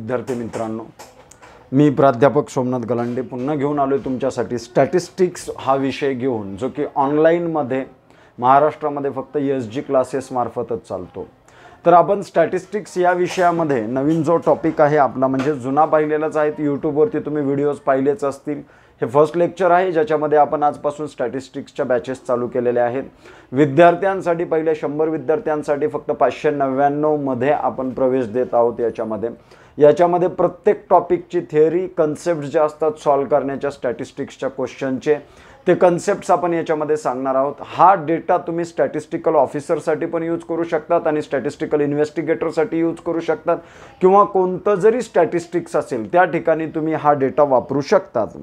विद्यार्थी मित्रांनो मी प्राध्यापक सोमनाथ गलांडे पुन्हा घेऊन आलो आहे तुमच्यासाठी स्टॅटिस्टिक्स हा विषय घेऊन जो की ऑनलाईनमध्ये महाराष्ट्रामध्ये फक्त एस e जी क्लासेसमार्फतच चालतो तर आपण स्टॅटिस्टिक्स या विषयामध्ये नवीन जो टॉपिक आहे आपला म्हणजे जुना पाहिलेलाच आहे यूट्यूबवरती तुम्ही व्हिडिओज पाहिलेच असतील हे फर्स्ट लेक्चर आहे ज्याच्यामध्ये आपण आजपासून स्टॅटिस्टिक्सच्या बॅचेस चालू केलेले आहेत विद्यार्थ्यांसाठी पहिल्या शंभर विद्यार्थ्यांसाठी फक्त पाचशे नव्याण्णवमध्ये आपण प्रवेश देत आहोत याच्यामध्ये याच्यामध्ये प्रत्येक टॉपिकची थिअरी कन्सेप्ट ज्या असतात सॉल्व करण्याच्या स्टॅटिस्टिक्सच्या क्वेश्चनचे ते कन्सेप्ट्स आपण याच्यामध्ये सांगणार आहोत हा डेटा तुम्ही स्टॅटिस्टिकल ऑफिसरसाठी पण यूज करू शकतात आणि स्टॅटिस्टिकल इन्व्हेस्टिगेटरसाठी यूज करू शकतात किंवा कोणतं जरी स्टॅटिस्टिक्स असेल त्या ठिकाणी तुम्ही हा डेटा वापरू शकतात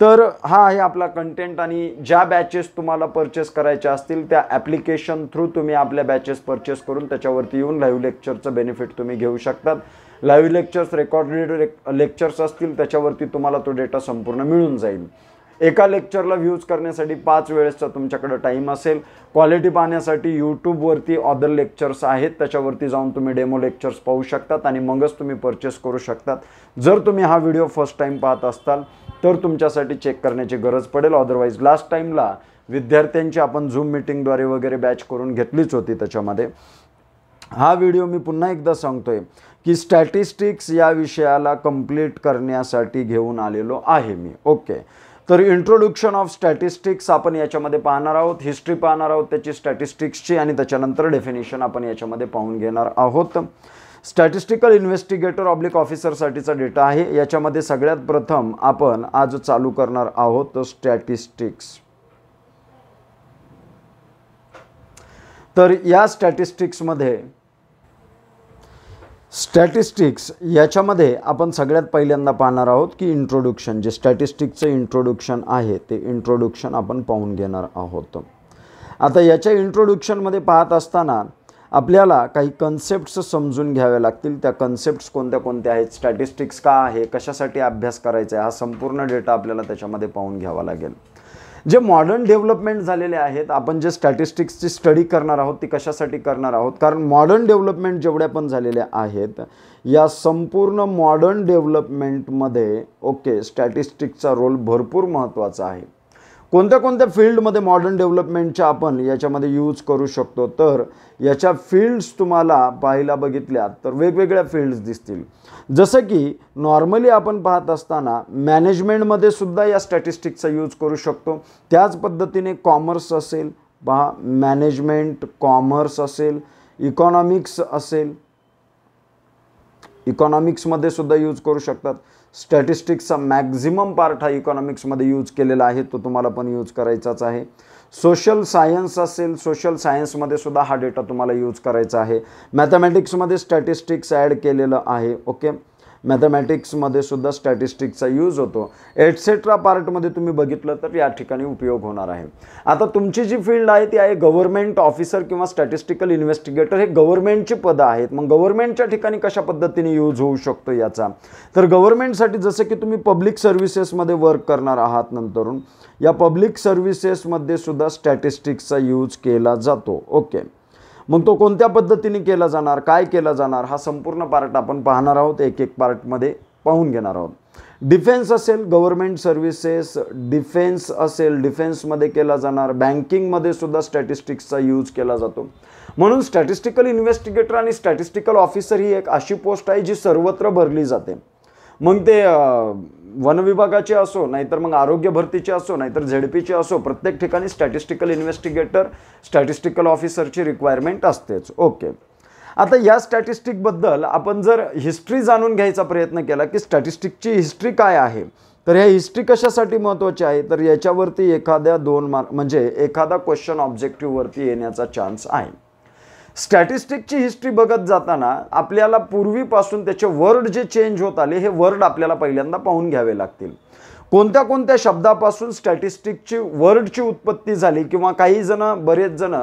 तर हा आहे आपला कंटेंट आणि ज्या बॅचेस तुम्हाला परचेस करायच्या असतील त्या ॲप्लिकेशन थ्रू तुम्ही आपल्या बॅचेस परचेस करून त्याच्यावरती येऊन लाईव्ह लेक्चरचं बेनिफिट तुम्ही घेऊ शकतात लाईव्ह लेक्चर्स रेकॉर्डेड लेक्चर्स असतील त्याच्यावरती तुम्हाला तो डेटा संपूर्ण मिळून जाईल एका लेक्चरला व्ह्यूज करण्यासाठी पाच वेळेसचा तुमच्याकडं टाईम असेल क्वालिटी पाहण्यासाठी यूट्यूबवरती ऑदर लेक्चर्स आहेत त्याच्यावरती जाऊन तुम्ही डेमो लेक्चर्स पाहू शकतात आणि मगच तुम्ही परचेस करू शकतात जर तुम्ही हा व्हिडिओ फर्स्ट टाईम पाहत असाल तर तुमच्यासाठी चेक करण्याची गरज पडेल अदरवाईज लास्ट टाईमला विद्यार्थ्यांची आपण झूम मिटिंगद्वारे वगैरे बॅच करून घेतलीच होती त्याच्यामध्ये हा व्हिडिओ मी पुन्हा एकदा सांगतो आहे की स्टॅटिस्टिक्स या विषयाला कंप्लीट करण्यासाठी घेऊन आलेलो आहे मी ओके तर इंट्रोडक्शन ऑफ स्टॅटिस्टिक्स आपण याच्यामध्ये पाहणार आहोत हिस्ट्री पाहणार आहोत त्याची स्टॅटिस्टिक्सची आणि त्याच्यानंतर डेफिनेशन आपण याच्यामध्ये पाहून घेणार आहोत स्टॅटिस्टिकल इन्व्हेस्टिगेटर ऑब्लिक ऑफिसरसाठीचा डेटा आहे याच्यामध्ये सगळ्यात प्रथम आपण आज चालू करणार आहोत स्टॅटिस्टिक्स तर या स्टॅटिस्टिक्समध्ये स्टॅटिस्टिक्स याच्यामध्ये आपण सगळ्यात पहिल्यांदा पाहणार आहोत की इंट्रोडक्शन जे स्टॅटिस्टिक्सचं इंट्रोडक्शन आहे ते इंट्रोडक्शन आपण पाहून घेणार आहोत आता याच्या इंट्रोडक्शनमध्ये पाहत असताना आपल्याला काही कन्सेप्ट्स समजून घ्याव्या लागतील त्या कन्सेप्ट्स कोणत्या कोणत्या आहेत स्टॅटिस्टिक्स का आहे कशासाठी अभ्यास करायचा आहे हा संपूर्ण डेटा आपल्याला त्याच्यामध्ये पाहून घ्यावा लागेल जे मॉडर्न डेव्हलपमेंट झालेले आहेत आपण जे स्टॅटिस्टिक्सची स्टडी करणार आहोत ती कशासाठी करणार आहोत कारण मॉडर्न डेव्हलपमेंट जेवढ्या पण झालेल्या आहेत या संपूर्ण मॉडर्न डेव्हलपमेंटमध्ये ओके स्टॅटिस्टिकचा रोल भरपूर महत्त्वाचा आहे कोणत्या कोणत्या फील्डमध्ये मॉडर्न डेव्हलपमेंटच्या आपण याच्यामध्ये यूज करू शकतो तर याच्या फील्ड्स तुम्हाला पाहायला बघितल्या तर वेगवेगळ्या फील्ड्स दिसतील जसं की नॉर्मली आपण पाहत असताना मॅनेजमेंटमध्ये सुद्धा या स्टॅटिस्टिकचा यूज करू शकतो त्याच पद्धतीने कॉमर्स असेल पहा मॅनेजमेंट कॉमर्स असेल इकॉनॉमिक्स असेल इकॉनॉमिक्समध्ये सुद्धा यूज करू शकतात स्टॅटिस्टिक्सचा मॅक्झिमम पार्ट हा इकॉनॉमिक्समध्ये यूज केलेला आहे तो तुम्हाला पण यूज करायचाच आहे सोशल सायन्स असेल सोशल सायन्समध्ये सुद्धा हा डेटा तुम्हाला यूज करायचा आहे मॅथमॅटिक्समध्ये स्टॅटिस्टिक्स ॲड केलेलं आहे ओके मॅथमॅटिक्समध्ये सुद्धा स्टॅटिस्टिकचा यूज होतो एटसेट्रा पार्टमध्ये तुम्ही बघितलं तर या ठिकाणी उपयोग होणार आहे आता तुमची जी फील्ड आहे ती आहे गव्हर्मेंट ऑफिसर किंवा स्टॅटिस्टिकल इन्व्हेस्टिगेटर हे गव्हर्नमेंटची पदं आहेत मग गव्हर्नमेंटच्या ठिकाणी कशा पद्धतीने यूज होऊ शकतो याचा तर गव्हर्मेंटसाठी जसं की तुम्ही पब्लिक सर्व्हिसेसमध्ये वर्क करणार आहात नंतरून या पब्लिक सर्व्हिसेसमध्ये सुद्धा स्टॅटिस्टिक्सचा यूज केला जातो ओके मग तो कोणत्या पद्धतीने केला जाणार काय केला जाणार हा संपूर्ण पार्ट आपण पाहणार आहोत एक एक पार्टमध्ये पाहून घेणार आहोत डिफेन्स असेल गव्हर्मेंट सर्व्हिसेस डिफेन्स असेल डिफेन्समध्ये केला जाणार बँकिंगमध्ये सुद्धा स्टॅटिस्टिक्सचा यूज केला जातो म्हणून स्टॅटिस्टिकल इन्व्हेस्टिगेटर आणि स्टॅटिस्टिकल ऑफिसर ही एक अशी पोस्ट आहे जी सर्वत्र भरली जाते मग ते वनविभागाचे असो नाहीतर मग आरोग्य भरतीचे असो नाहीतर झेडपीचे असो प्रत्येक ठिकाणी स्टॅटिस्टिकल इन्व्हेस्टिगेटर स्टॅटिस्टिकल ऑफिसरची रिक्वायरमेंट असतेच ओके आता या स्टॅटिस्टिकबद्दल आपण जर हिस्ट्री जाणून घ्यायचा प्रयत्न केला की स्टॅटिस्टिकची हिस्ट्री काय आहे तर ह्या हिस्ट्री कशासाठी महत्त्वाची आहे तर याच्यावरती एखाद्या दोन मार्क म्हणजे एखादा क्वेश्चन ऑब्जेक्टिव्हवरती येण्याचा चान्स आहे स्टॅटिस्टिकची हिस्ट्री बघत जाताना आपल्याला पूर्वीपासून त्याचे वर्ड जे चेंज होत आले हे वर्ड आपल्याला पहिल्यांदा पाहून घ्यावे लागतील कोणत्या कोणत्या शब्दापासून स्टॅटिस्टिकची वर्डची उत्पत्ती झाली किंवा काही जण बरेच जण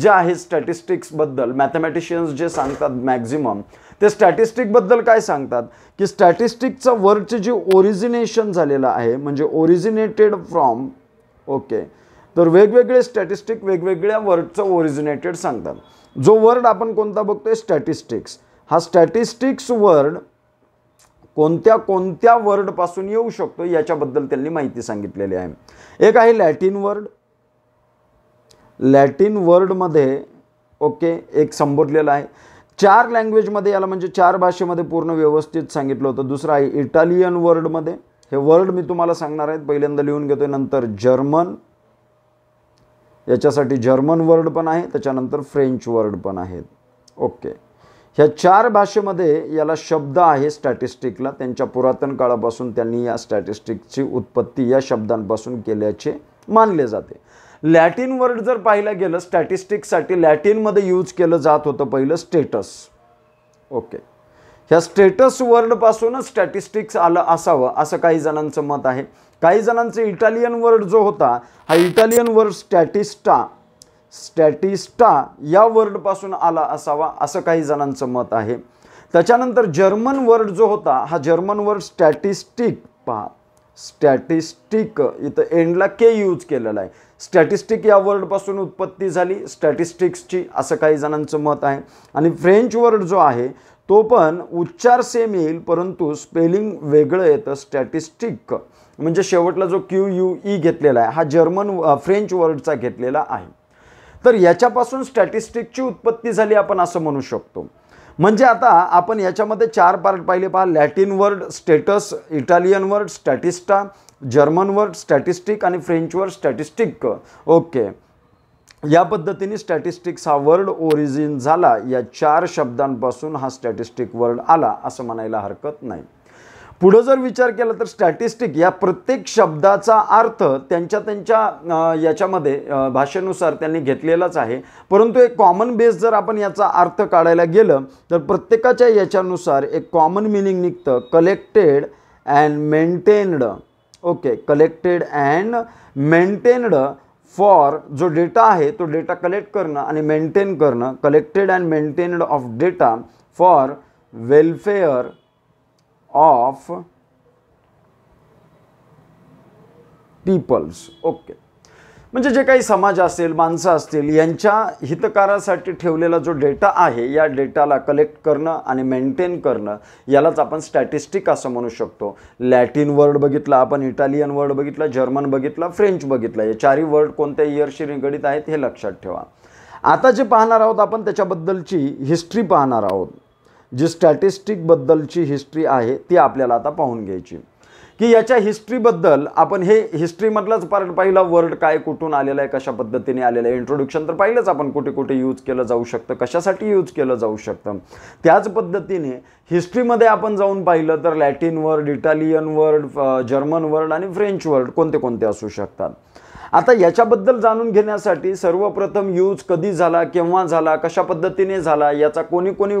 जे आहेत स्टॅटिस्टिक्सबद्दल मॅथमॅटिशियन्स जे सांगतात मॅक्झिमम ते स्टॅटिस्टिकबद्दल काय सांगतात की स्टॅटिस्टिकचं वर्डचे जे ओरिजिनेशन झालेलं आहे म्हणजे ओरिजिनेटेड फ्रॉम ओके तर वेगवेगळे स्टॅटिस्टिक वेगवेगळ्या वर्डचं ओरिजिनेटेड सांगतात जो वर्ड आपण कोणता बघतोय स्टॅटिस्टिक्स हा स्टॅटिस्टिक्स वर्ड कोणत्या कोणत्या वर्डपासून येऊ शकतो याच्याबद्दल त्यांनी माहिती सांगितलेली आहे एक आहे लॅटिन वर्ड लॅटिन वर्डमध्ये ओके एक संबोधलेलं आहे चार लँग्वेजमध्ये याला म्हणजे चार भाषेमध्ये पूर्ण व्यवस्थित सांगितलं होतं दुसरं आहे इटालियन वर्डमध्ये हे वर्ड मी तुम्हाला सांगणार आहेत पहिल्यांदा लिहून घेतोय नंतर जर्मन याच्यासाठी जर्मन वर्ड पण आहे त्याच्यानंतर फ्रेंच वर्ड पण आहेत ओके ह्या चार भाषेमध्ये याला शब्द आहे स्टॅटिस्टिकला त्यांच्या पुरातन काळापासून त्यांनी या स्टॅटिस्टिकची उत्पत्ती या शब्दांपासून केल्याचे मानले जाते लॅटिन वर्ड जर पाहिलं गेलं स्टॅटिस्टिकसाठी लॅटिनमध्ये यूज केलं जात होतं पहिलं स्टेटस ओके ह्या स्टेटस वर्डपासूनच स्टॅटिस्टिक्स आलं असावं असं काही जणांचं मत आहे काही जणांचे इटालियन वर्ड जो होता हा इटालियन वर्ड स्टॅटिस्टा स्टॅटिस्टा या वर्डपासून आला असावा असं काही जणांचं मत आहे त्याच्यानंतर जर्मन वर्ड जो होता हा जर्मन वर्ड स्टॅटिस्टिक पहा स्टॅटिस्टिक इथं एंडला के यूज केलेला आहे स्टॅटिस्टिक या वर्डपासून उत्पत्ती झाली स्टॅटिस्टिक्सची असं काही जणांचं मत आहे आणि फ्रेंच वर्ड जो आहे तो पण उच्चार सेम येईल परंतु स्पेलिंग वेगळं येतं स्टॅटिस्टिक म्हणजे शेवटला जो क्यू यू ई घेतलेला आहे हा जर्मन फ्रेंच वर्डचा घेतलेला आहे तर याच्यापासून स्टॅटिस्टिकची उत्पत्ती झाली आपण असं म्हणू शकतो म्हणजे आता आपण याच्यामध्ये चार पार्ट पाहिले पहा Latin word status Italian word statista German word statistic आणि फ्रेंच वर्ड स्टॅटिस्टिक ओके या पद्धतीने स्टॅटिस्टिक्स हा वर्ड ओरिजिन झाला या चार शब्दांपासून हा स्टॅटिस्टिक वर्ड आला असं म्हणायला हरकत नाही पुढं जर विचार केला तर स्टॅटिस्टिक या प्रत्येक शब्दाचा अर्थ त्यांच्या त्यांच्या याच्यामध्ये भाषेनुसार त्यांनी घेतलेलाच आहे परंतु एक कॉमन बेस जर आपण याचा अर्थ काढायला गेलं तर प्रत्येकाच्या याच्यानुसार एक कॉमन मिनिंग निघतं collected and maintained okay collected and maintained for जो डेटा आहे तो डेटा कलेक्ट करणं आणि मेंटेन करणं collected and maintained of data for welfare of peoples okay म्हणजे जे काही समाज असेल माणसं असतील यांच्या हितकारासाठी ठेवलेला जो डेटा आहे या डेटाला कलेक्ट करणं आणि मेंटेन करणं यालाच आपण स्टॅटिस्टिक असं म्हणू शकतो लॅटिन वर्ड बघितला आपण इटालियन वर्ड बघितला जर्मन बघितला फ्रेंच बघितला हे चारही वर्ड कोणत्या इयरशी निगडीत आहेत हे लक्षात ठेवा आता जे पाहणार आहोत आपण त्याच्याबद्दलची हिस्ट्री पाहणार आहोत जी स्टॅटिस्टिकबद्दलची हिस्ट्री आहे ती आपल्याला आता पाहून घ्यायची की याच्या हिस्ट्रीबद्दल आपण हे हिस्ट्रीमधलाच पार्ट पाहिला वर्ड काय कुठून आलेला आहे कशा पद्धतीने आलेलं आहे इंट्रोड्युक्शन तर पाहिलंच आपण कुठे कुठे यूज केलं जाऊ शकतं कशासाठी यूज केलं जाऊ शकतं त्याच पद्धतीने हिस्ट्रीमध्ये आपण जाऊन पाहिलं तर Latin word Italian word German word आणि फ्रेंच वर्ड कोणते कोणते असू शकतात आता याच्याबद्दल जाणून घेण्यासाठी सर्वप्रथम यूज कधी झाला केव्हा झाला कशा पद्धतीने झाला याचा कोणी कोणी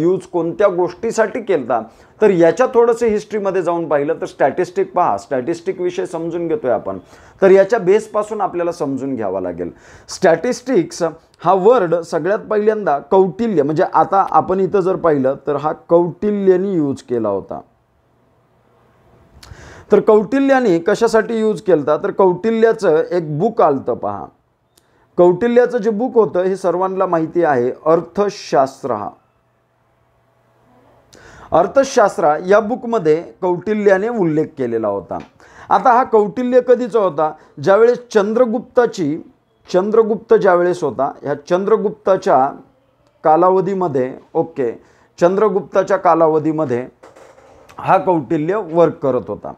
यूज कोणत्या गोष्टीसाठी केला तर याच्या थोडंसं हिस्ट्रीमध्ये जाऊन पाहिलं तर स्टॅटिस्टिक पहा स्टॅटिस्टिक विषय समजून घेतोय आपण तर याच्या बेसपासून आपल्याला समजून घ्यावा लागेल स्टॅटिस्टिक्स हा वर्ड सगळ्यात पहिल्यांदा कौटिल्य म्हणजे आता आपण इथं जर पाहिलं तर हा कौटिल्यनी यूज केला होता तर कौटिल्याने कशासाठी यूज केला तर कौटिल्याचं एक बुक आलतं पहा कौटिल्याचं जे बुक होतं हे सर्वांना माहिती आहे अर्थशास्त्र हा अर्थशास्त्र या बुकमध्ये कौटिल्याने उल्लेख केलेला होता आता हा कौटिल्य कधीचा होता ज्यावेळेस चंद्रगुप्ताची चंद्रगुप्त ज्यावेळेस होता ह्या चंद्रगुप्ताच्या कालावधीमध्ये ओके चंद्रगुप्ताच्या कालावधीमध्ये हा कौटिल्य वर्क करत होता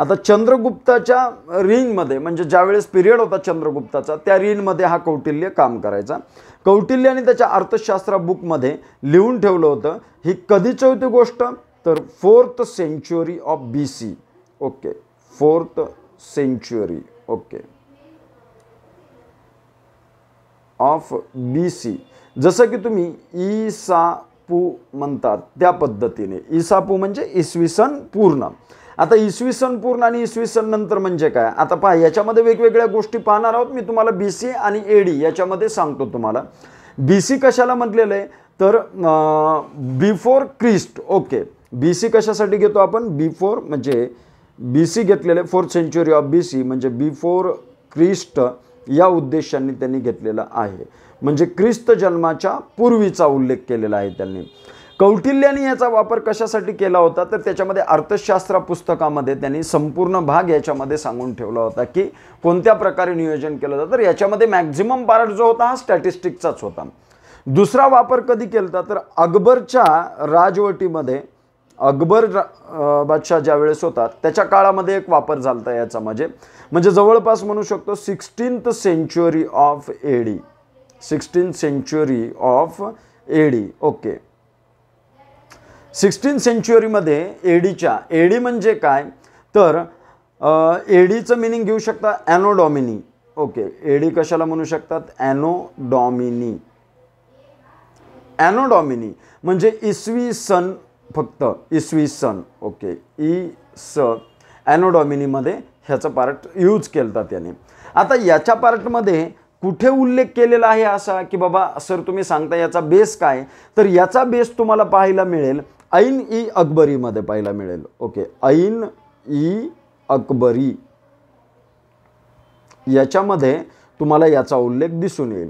आता चंद्रगुप्ताच्या रिंगमध्ये म्हणजे ज्यावेळेस पिरियड होता चंद्रगुप्ताचा त्या रिंगमध्ये हा कौटिल्य काम करायचा कौटिल्याने त्याच्या अर्थशास्त्रा बुकमध्ये लिहून ठेवलं होतं ही कधीच होती गोष्ट तर fourth century of B C okay fourth century okay of B C जसं की तुम्ही ई पू म्हणतात त्या पद्धतीने इसापू म्हणजे इसवी सन पूर्ण आता इसवी सन पूर्ण आणि इसवी सन नंतर म्हणजे काय आता पहा याच्यामध्ये वेगवेगळ्या गोष्टी पाहणार आहोत मी तुम्हाला बी सी आणि ए डी याच्यामध्ये सांगतो तुम्हाला बी सी कशाला म्हटलेलं आहे तर before Christ okay B C कशासाठी घेतो आपण बिफोर म्हणजे बी सी घेतलेले fourth century of B C म्हणजे बिफोर क्रिस्ट या उद्देशाने त्यांनी घेतलेला आहे म्हणजे ख्रिस्त जन्माच्या पूर्वीचा उल्लेख केलेला आहे त्यांनी कौटिल्याने याचा वापर कशासाठी केला होता तर त्याच्यामध्ये अर्थशास्त्र पुस्तकामध्ये त्यांनी संपूर्ण भाग याच्यामध्ये सांगून ठेवला होता की कोणत्या प्रकारे नियोजन केलं जातं तर याच्यामध्ये मॅक्झिमम पार्ट जो होता हा स्टॅटिस्टिकचाच होता दुसरा वापर कधी केला तर अकबरच्या राजवटीमध्ये अकबर बादशाह ज्या वेळेस होता त्याच्या काळामध्ये एक वापर झाला होता याचा म्हणजे म्हणजे जवळपास म्हणू शकतो sixteenth century of AD sixteen century of AD okay sixteen सेंच्युरीमध्ये एडीच्या एडी म्हणजे काय तर एडीचं मिनिंग घेऊ शकता ॲनोडॉमिनी ओके एडी कशाला म्हणू शकतात ॲनोडॉमिनी ॲनोडॉमिनी म्हणजे इसवी सन फक्त इसवी सन ओके ई स ॲनोडॉमिनीमध्ये ह्याचा पार्ट यूज केलता त्याने आता याच्या पार्टमध्ये कुठे उल्लेख केलेला आहे असा की बाबा सर तुम्ही सांगता याचा बेस काय तर याचा बेस तुम्हाला पाहायला मिळेल ऐन ई अकबरीमध्ये पाहायला मिळेल ओके ऐन ई अकबरी याच्यामध्ये तुम्हाला याचा उल्लेख दिसून येईल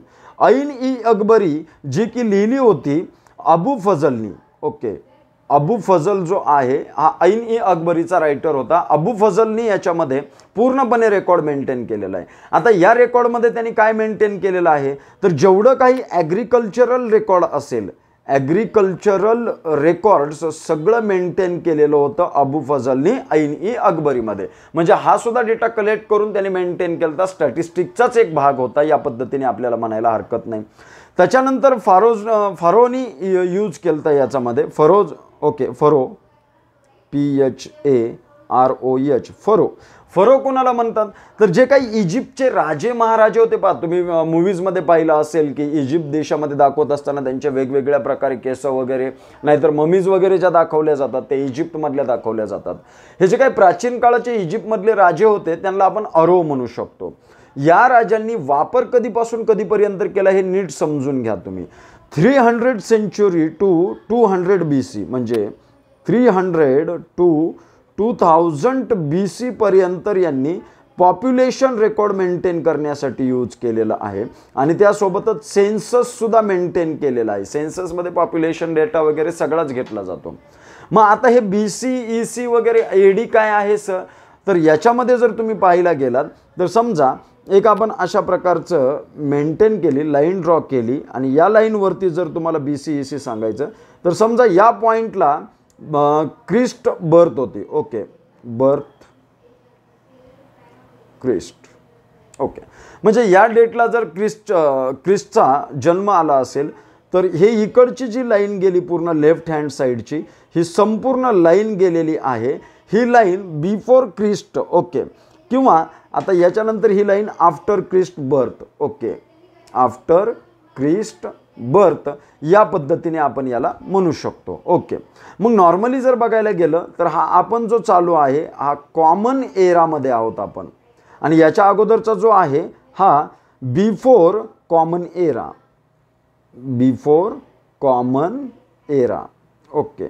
ऐन ई अकबरी जी की लिहिली होती अबू फजलनी ओके अबू फजल जो आहे हा ऐन ई अकबरीचा रायटर होता अबू फजलनी याच्यामध्ये पूर्णपणे रेकॉर्ड मेंटेन केलेला आहे आता या रेकॉर्डमध्ये त्यांनी काय मेंटेन केलेलं आहे तर जेवढं काही ॲग्रिकल्चरल रेकॉर्ड असेल ॲग्रिकल्चरल रेकॉर्ड्स सगळं मेंटेन केलेलं होतं अबू फजलनी ऐन ई अकबरीमध्ये म्हणजे हा सुद्धा डेटा कलेक्ट करून त्याने मेंटेन केला तर स्टॅटिस्टिकचाच एक भाग होता या पद्धतीने आपल्याला म्हणायला हरकत नाही त्याच्यानंतर फारोज फारोनी यूज केलं तर याच्यामध्ये pharaohs okay pharaoh P H A R O H pharaoh pharaoh कोणाला म्हणतात तर जे काही इजिप्तचे राजे महाराजे होते पहा तुम्ही मूवीजमध्ये पाहिलं असेल की इजिप्त देशामध्ये दाखवत असताना त्यांचे वेगवेगळ्या प्रकारे केस वगैरे नाहीतर ममीज वगैरे ज्या दाखवल्या जातात ते इजिप्तमधल्या दाखवल्या जातात हे जे काही प्राचीन काळाचे इजिप्तमधले राजे होते त्यांना आपण अरो म्हणू शकतो या राजांनी वापर कधीपासून कधीपर्यंत केला हे नीट समजून घ्या तुम्ही three hundred century two two hundred B C म्हणजे three hundred two two thousand B पर्यंत यांनी पॉप्युलेशन रेकॉर्ड मेंटेन करण्यासाठी यूज केलेला आहे आणि त्यासोबतच सेन्सससुद्धा मेंटेन केलेला आहे सेन्ससमध्ये पॉप्युलेशन डेटा वगैरे सगळाच घेतला जातो मग आता हे बी सी ई सी वगैरे ए डी काय आहे सर तर याच्यामध्ये जर तुम्ही पाहायला गेलात तर समजा एक आपण अशा प्रकारचं मेंटेन केली लाईन ड्रॉ केली आणि या लाईनवरती जर तुम्हाला बी सी ई सी सांगायचं तर समजा या पॉईंटला क्रिस्ट बर्थ होती ओके बर्थ क्रिस्ट ओके म्हणजे या डेटला जर क्रिस्ट क्रिस्टचा जन्म आला असेल तर हे इकडची जी लाईन गेली पूर्ण लेफ्ट हँड साईडची ही संपूर्ण लाईन गेलेली आहे ही लाईन बिफोर क्रिस्ट ओके किंवा आता याच्यानंतर ही line after Christ birth okay after Christ birth या पद्धतीने आपण याला म्हणू शकतो ओके मग नॉर्मली जर बघायला गेलं तर हा आपण जो चालू आहे हा कॉमन एरामध्ये आहोत आपण आणि याच्या अगोदरचा जो आहे हा before common era before common era okay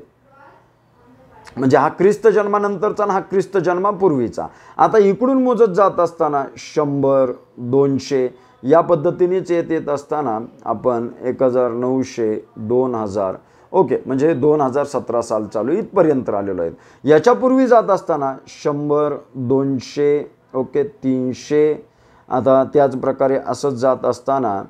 म्हणजे हा ख्रिस्त जन्मानंतरचा आणि हा ख्रिस्त जन्मापूर्वीचा आता इकडून मोजत जात असताना शंभर दोनशे या पद्धतीनेच येत येत असताना आपण एक हजार नऊशे दोन हजार ओके म्हणजे दोन हजार सतरा साल चालू इथपर्यंत आलेलो आहेत याच्यापूर्वी जात असताना शंभर दोनशे ओके तीनशे आता त्याचप्रकारे असंच जात असताना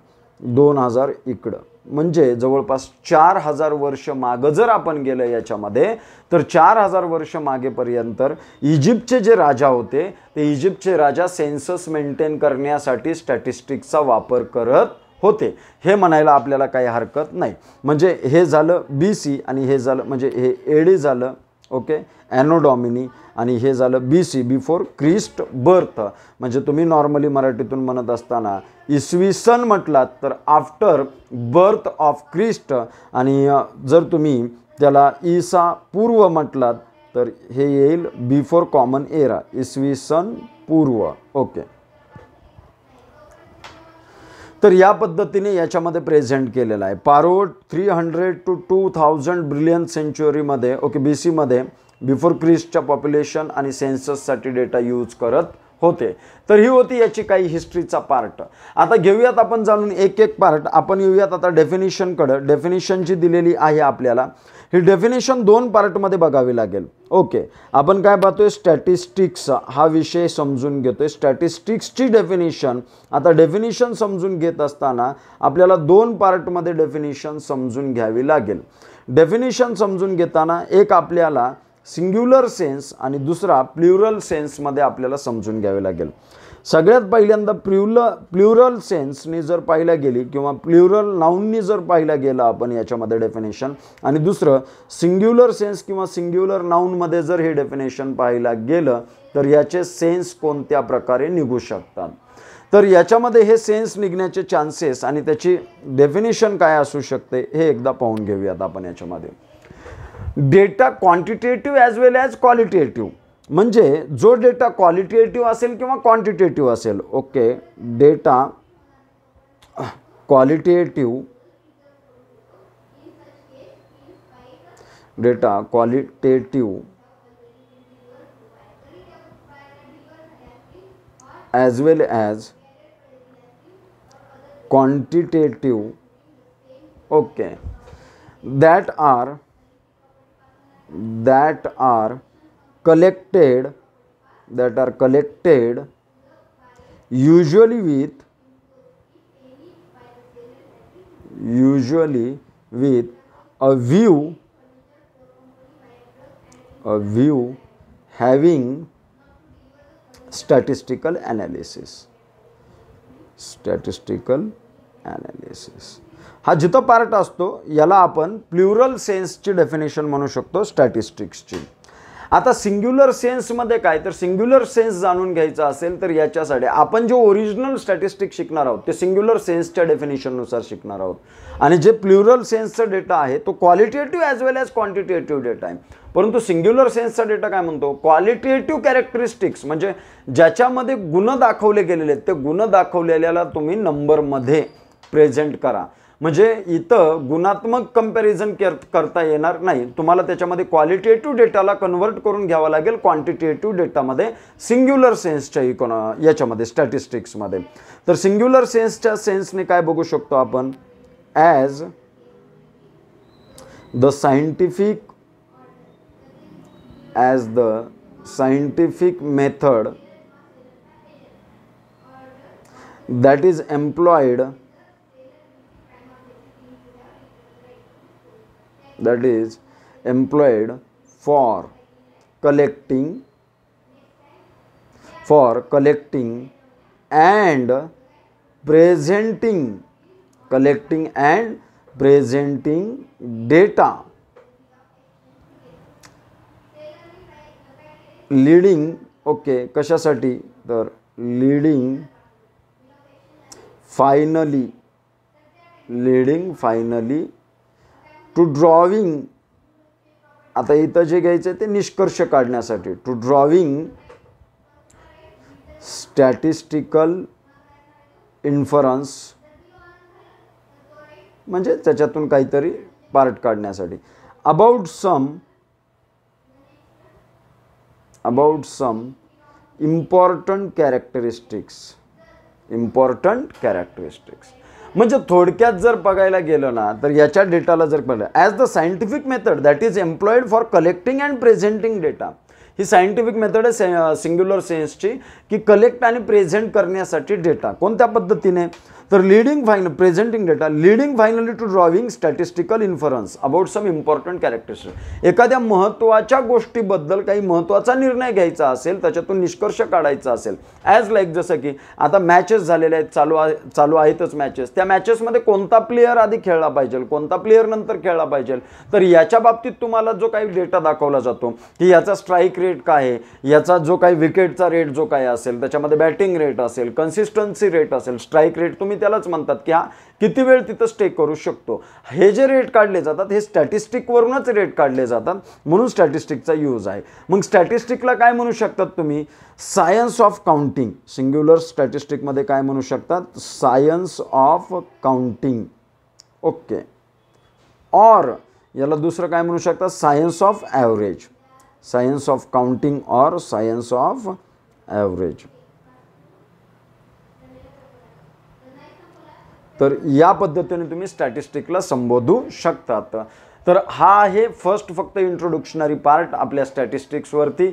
दोन हजार इकडं म्हणजे जवळपास चार हजार वर्ष मागं जर आपण गेलं याच्यामध्ये तर चार हजार वर्ष मागेपर्यंत इजिप्तचे जे राजा होते ते इजिप्तचे राजा सेन्सस मेंटेन करण्यासाठी स्टॅटिस्टिकचा वापर करत होते हे म्हणायला आपल्याला काही हरकत नाही म्हणजे हे झालं बी सी आणि हे झालं म्हणजे हे एडी झालं ओके ॲनोडॉमिनी आणि हे झालं B C before Christ birth म्हणजे तुम्ही नॉर्मली मराठीतून म्हणत असताना इसवी सन म्हटलात तर आफ्टर बर्थ ऑफ क्रिस्ट आणि जर तुम्ही त्याला ईसा पूर्व म्हटलात तर हे येईल बिफोर कॉमन एरा इसवी सन पूर्व ओके तर या पद्धतीने याच्यामध्ये प्रेझेंट केलेला आहे pharaoh three hundred two two thousand ब्रिलियन सेंच्युरीमध्ये ओके बी सीमध्ये बिफोर क्रिस्टच्या पॉप्युलेशन आणि सेन्सससाठी डेटा यूज करत होते तर ही होती याची काही हिस्ट्रीचा पार्ट आता घेऊयात आपण जाणून एक एक पार्ट आपण येऊयात आता डेफिनेशनकडं डेफिनेशन जी दिलेली आहे आपल्याला ही डेफिनेशन दोन पार्टमध्ये बघावी लागेल ओके आपण काय पाहतोय स्टॅटिस्टिक्स हा विषय समजून घेतोय स्टॅटिस्टिक्सची डेफिनेशन आता डेफिनेशन समजून घेत असताना आपल्याला दोन पार्टमध्ये डेफिनेशन समजून घ्यावी लागेल डेफिनेशन समजून घेताना एक आपल्याला सिंग्युलर सेन्स आणि दुसरा प्ल्युरल सेन्समध्ये आपल्याला समजून घ्यावे लागेल सगळ्यात पहिल्यांदा प्ल्युल प्ल्युरल सेन्सनी जर पाहिला गेली किंवा प्ल्युरल नाऊननी जर पाहिला गेला आपण याच्यामध्ये डेफिनेशन आणि दुसरं सिंग्युलर सेन्स किंवा सिंग्युलर नाऊनमध्ये जर हे डेफिनेशन पाहायला गेलं तर याचे सेन्स कोणत्या प्रकारे निघू शकतात तर याच्यामध्ये हे सेन्स निघण्याचे चान्सेस आणि त्याची डेफिनेशन काय असू शकते हे एकदा पाहून घेऊयात आपण याच्यामध्ये data quantitative as well as qualitative मजे जो डेटा क्वालिटेटिव आल कि क्वांटिटेटिव आल okay data qualitative data qualitative as well as quantitative okay that are that are collected that are collected usually with usually with a view a view having statistical analysis statistical analysis हा जिथं part असतो याला आपण plural सेन्सची definition म्हणू शकतो स्टॅटिस्टिक्सची आता singular सेन्समध्ये काय तर सिंग्युलर सेन्स जाणून घ्यायचा असेल तर याच्यासाठी आपण जे ओरिजिनल स्टॅटिस्टिक्स शिकणार आहोत ते सिंग्युलर सेन्सच्या डेफिनेशननुसार शिकणार आहोत आणि जे प्ल्युरल सेन्सचा डेटा आहे तो qualitative as well as quantitative data आहे परंतु सिंग्युलर सेन्सचा डेटा काय म्हणतो क्वालिटेटिव्ह कॅरेक्टरिस्टिक्स म्हणजे ज्याच्यामध्ये गुण दाखवले गेलेले आहेत ते गुण दाखवलेल्याला तुम्ही नंबरमध्ये प्रेझेंट करा म्हणजे इथं गुणात्मक कम्पॅरिझन केअर करता येणार नाही तुम्हाला त्याच्यामध्ये क्वालिटेटिव्ह डेटाला कन्व्हर्ट करून घ्यावा लागेल क्वांटिटेटिव्ह डेटामध्ये सिंग्युलर सेन्सच्या इकॉन याच्यामध्ये स्टॅटिस्टिक्समध्ये तर सिंग्युलर सेन्सच्या सेन्सने काय बघू शकतो आपण as the scientific as the scientific method that is employed that is employed for collecting for collecting and presenting collecting and presenting data Leading, okay कशासाठी तर leading. Finally, leading finally. To drawing आता इथं जे घ्यायचं आहे ते निष्कर्ष काढण्यासाठी टू ड्रॉविंग स्टॅटिस्टिकल इन्फरन्स म्हणजे त्याच्यातून काहीतरी पार्ट काढण्यासाठी about some about some important characteristics important characteristics म्हणजे थोडक्यात जर बघायला गेलं ना तर याच्या डेटाला जर पाहिलं as the scientific method that is employed for collecting and presenting data ही सायंटिफिक मेथड आहे से सिंग्युलर सेन्सची की कलेक्ट आणि प्रेझेंट करण्यासाठी डेटा कोणत्या पद्धतीने तर leading final presenting data leading finally to drawing statistical inference about some important characters एखाद्या महत्त्वाच्या गोष्टीबद्दल काही महत्त्वाचा निर्णय घ्यायचा असेल त्याच्यातून निष्कर्ष काढायचा असेल ॲज लाईक जसं की आता मॅचेस झालेले आहेत चालू आहे चालू आहेतच मॅचेस त्या मॅचेसमध्ये कोणता प्लेयर आधी खेळला पाहिजे कोणता प्लेयर नंतर खेळला पाहिजे तर याच्या बाबतीत तुम्हाला जो काही डेटा दाखवला जातो की याचा स्ट्राईक रेट काय आहे याचा जो काही विकेटचा रेट जो काय असेल त्याच्यामध्ये बॅटिंग रेट असेल कन्सिस्टन्सी रेट असेल स्ट्राईक रेट तुम्ही त्यालाच म्हणतात की हा किती वेळ तिथं स्टे करू शकतो हे जे रेट काढले जातात हे स्टॅटिस्टिकवरूनच रेट काढले जातात म्हणून स्टॅटिस्टिकचा यूज आहे मग स्टॅटिस्टिकला काय म्हणू शकतात तुम्ही सायन्स ऑफ काउंटिंग सिंग्युलर स्टॅटिस्टिकमध्ये काय म्हणू शकतात सायन्स ऑफ काउंटिंग ओके और याला दुसरं काय म्हणू शकतात science of average science of counting और सायन्स ऑफ ॲव्हरेज तर या पद्धतीने तुम्ही स्टॅटिस्टिकला संबोधू शकतात तर हा आहे फर्स्ट फक्त इंट्रोडक्शनरी पार्ट आपल्या स्टॅटिस्टिक्सवरती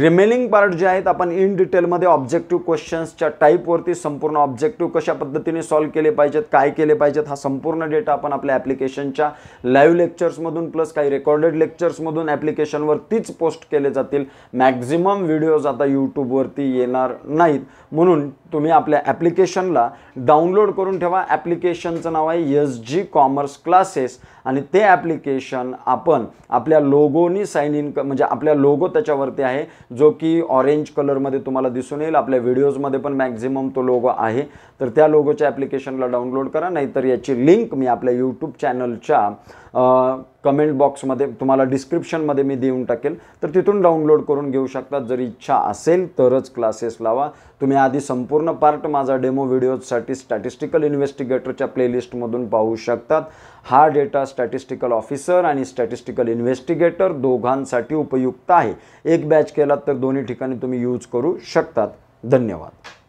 रिमेनिंग पार्ट जे आहेत आपण इन डिटेलमध्ये ऑब्जेक्टिव्ह क्वेश्चन्सच्या टाईपवरती संपूर्ण ऑब्जेक्टिव्ह कशा पद्धतीने सॉल्व्ह केले पाहिजेत काय केले पाहिजेत हा संपूर्ण डेटा आपण आपल्या ॲप्लिकेशनच्या लाईव्ह लेक्चर्समधून प्लस काही रेकॉर्डेड लेक्चर्समधून ॲप्लिकेशनवरतीच पोस्ट केले जातील मॅक्झिमम व्हिडिओज आता यूट्यूबवरती येणार नाहीत म्हणून तुम्ही आपल्या ॲप्लिकेशनला डाउनलोड करून ठेवा ॲप्लिकेशनचं नाव आहे एस जी कॉमर्स क्लासेस आणि ते ॲप्लिकेशन आपण आपल्या लोगोनी साईन इन क म्हणजे आपल्या लोगो त्याच्यावरती आहे जो की ऑरेंज कलरमध्ये तुम्हाला दिसून येईल आपल्या व्हिडिओजमध्ये पण मॅक्झिमम तो लोगो आहे तर त्या लोगोच्या ॲप्लिकेशनला डाउनलोड करा नाहीतर याची लिंक मी आपल्या यूट्यूब चॅनलच्या कमेंट बॉक्समध्ये तुम्हाला डिस्क्रिप्शनमध्ये मी देऊन टाकेल तर तिथून डाउनलोड करून घेऊ शकता जर इच्छा असेल तरच क्लासेस लावा तुम्ही आधी संपूर्ण पार्ट माझा डेमो व्हिडिओजसाठी स्टॅटिस्टिकल इन्व्हेस्टिगेटरच्या प्लेलिस्टमधून पाहू शकतात हा डेटा स्टॅटिस्टिकल ऑफिसर आणि स्टॅटिस्टिकल इन्व्हेस्टिगेटर दोघांसाठी उपयुक्त आहे एक बॅच केलात तर दोन्ही ठिकाणी तुम्ही यूज करू शकतात धन्यवाद